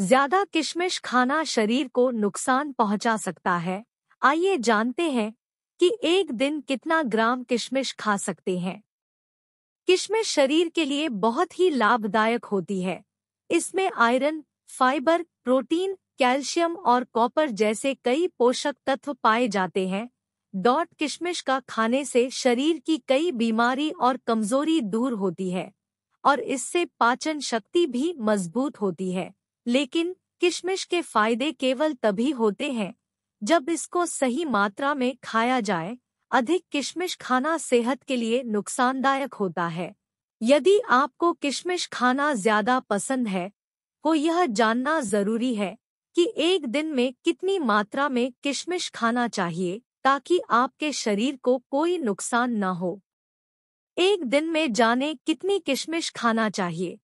ज्यादा किशमिश खाना शरीर को नुकसान पहुंचा सकता है आइए जानते हैं कि एक दिन कितना ग्राम किशमिश खा सकते हैं किशमिश शरीर के लिए बहुत ही लाभदायक होती है इसमें आयरन फाइबर प्रोटीन कैल्शियम और कॉपर जैसे कई पोषक तत्व पाए जाते हैं डॉट किशमिश का खाने से शरीर की कई बीमारी और कमजोरी दूर होती है और इससे पाचन शक्ति भी मजबूत होती है लेकिन किशमिश के फायदे केवल तभी होते हैं जब इसको सही मात्रा में खाया जाए अधिक किशमिश खाना सेहत के लिए नुकसानदायक होता है यदि आपको किशमिश खाना ज्यादा पसंद है तो यह जानना जरूरी है कि एक दिन में कितनी मात्रा में किशमिश खाना चाहिए ताकि आपके शरीर को कोई नुकसान न हो एक दिन में जाने कितनी किशमिश खाना चाहिए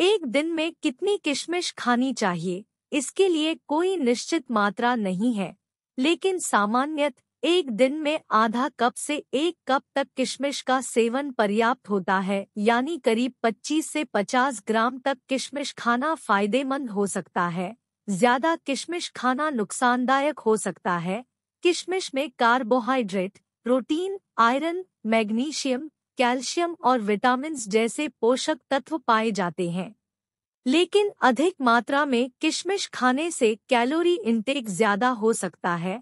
एक दिन में कितनी किशमिश खानी चाहिए इसके लिए कोई निश्चित मात्रा नहीं है लेकिन सामान्यत एक दिन में आधा कप से एक कप तक किशमिश का सेवन पर्याप्त होता है यानी करीब 25 से 50 ग्राम तक किशमिश खाना फायदेमंद हो सकता है ज्यादा किशमिश खाना नुकसानदायक हो सकता है किशमिश में carbohydrate protein iron magnesium calcium और विटामिन जैसे पोषक तत्व पाए जाते हैं लेकिन अधिक मात्रा में किशमिश खाने से कैलोरी इंटेक ज्यादा हो सकता है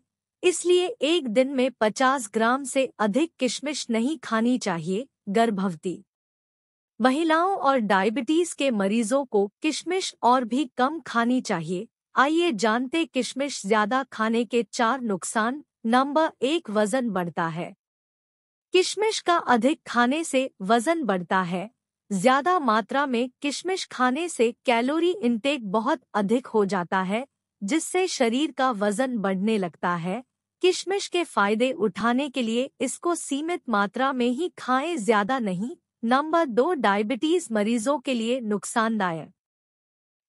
इसलिए एक दिन में 50 ग्राम से अधिक किशमिश नहीं खानी चाहिए गर्भवती महिलाओं और डायबिटीज के मरीजों को किशमिश और भी कम खानी चाहिए आइए जानते किशमिश ज्यादा खाने के चार नुकसान नंबर एक वजन बढ़ता है किशमिश का अधिक खाने से वजन बढ़ता है ज्यादा मात्रा में किशमिश खाने से कैलोरी इंटेक बहुत अधिक हो जाता है जिससे शरीर का वजन बढ़ने लगता है किशमिश के फायदे उठाने के लिए इसको सीमित मात्रा में ही खाएं ज्यादा नहीं नंबर दो डायबिटीज मरीजों के लिए नुकसानदायक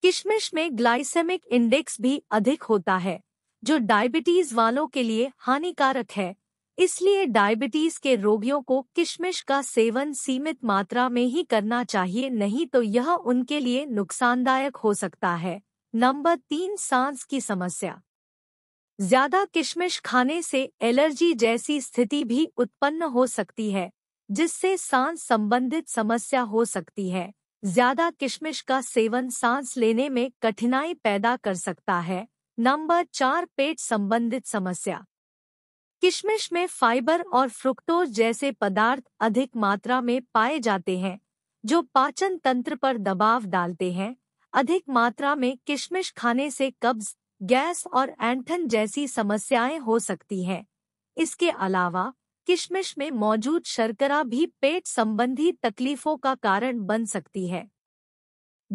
किशमिश में ग्लाइसेमिक इंडेक्स भी अधिक होता है जो डायबिटीज वालों के लिए हानिकारक है इसलिए डायबिटीज के रोगियों को किशमिश का सेवन सीमित मात्रा में ही करना चाहिए नहीं तो यह उनके लिए नुकसानदायक हो सकता है नंबर तीन सांस की समस्या ज्यादा किशमिश खाने से एलर्जी जैसी स्थिति भी उत्पन्न हो सकती है जिससे सांस संबंधित समस्या हो सकती है ज्यादा किशमिश का सेवन सांस लेने में कठिनाई पैदा कर सकता है नंबर चार पेट संबंधित समस्या किशमिश में फाइबर और फ्रुक्टोज जैसे पदार्थ अधिक मात्रा में पाए जाते हैं जो पाचन तंत्र पर दबाव डालते हैं अधिक मात्रा में किशमिश खाने से कब्ज गैस और एंठन जैसी समस्याएं हो सकती हैं इसके अलावा किशमिश में मौजूद शर्करा भी पेट संबंधी तकलीफों का कारण बन सकती है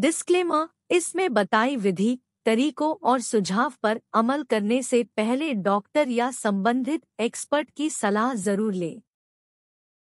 डिस्क्लेमर इसमें बताई विधि तरीकों और सुझाव पर अमल करने से पहले डॉक्टर या संबंधित एक्सपर्ट की सलाह जरूर लें